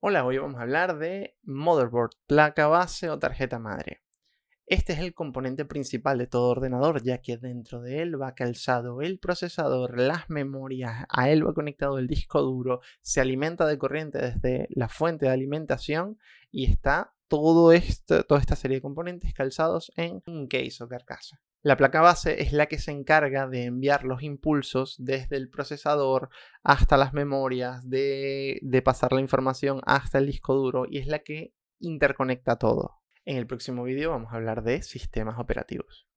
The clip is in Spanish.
Hola, hoy vamos a hablar de motherboard, placa base o tarjeta madre. Este es el componente principal de todo ordenador, ya que dentro de él va calzado el procesador, las memorias, a él va conectado el disco duro, se alimenta de corriente desde la fuente de alimentación y está todo este, toda esta serie de componentes calzados en un case o carcasa. La placa base es la que se encarga de enviar los impulsos desde el procesador hasta las memorias, de, pasar la información hasta el disco duro y es la que interconecta todo. En el próximo vídeo vamos a hablar de sistemas operativos.